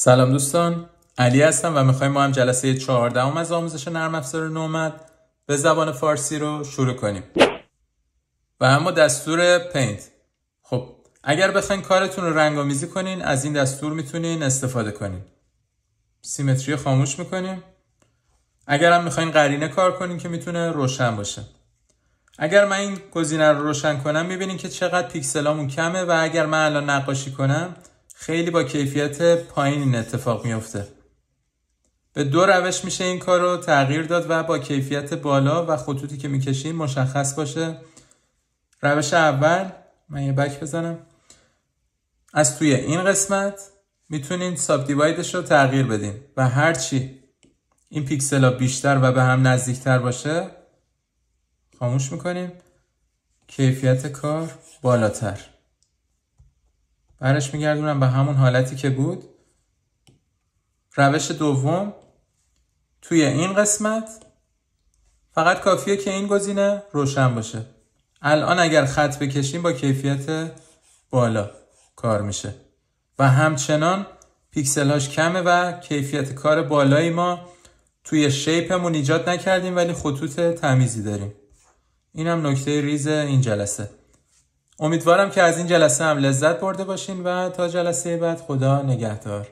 سلام دوستان علی هستم و میخوایم ما هم جلسه 14 هم از آموزش نرم افزار نومد به زبان فارسی رو شروع کنیم و اما دستور پینت خب اگر بخواین کارتون رو رنگ کنین از این دستور میتونین استفاده کنین سیمتری خاموش میکنیم اگر هم میخواین قرینه کار کنین که میتونه روشن باشه اگر من این گزینه رو روشن کنم میبینین که چقدر پیکسلامون کمه و اگر من الان نقاشی کنم خیلی با کیفیت پایین این اتفاق میفته به دو روش میشه این کار رو تغییر داد و با کیفیت بالا و خطوطی که میکشیم مشخص باشه روش اول من یه بک بزنم از توی این قسمت میتونین ساب دیوایدش رو تغییر بدین و هرچی این پیکسل ها بیشتر و به هم نزدیکتر باشه خاموش میکنیم کیفیت کار بالاتر برش میگردونم به همون حالتی که بود روش دوم توی این قسمت فقط کافیه که این گزینه روشن باشه الان اگر خط بکشیم با کیفیت بالا کار میشه و همچنان هاش کمه و کیفیت کار بالایی ما توی شیپمون ایجاد نکردیم ولی خطوط تمیزی داریم اینم نکته ریز این جلسه امیدوارم که از این جلسه هم لذت برده باشین و تا جلسه بعد خدا نگهدار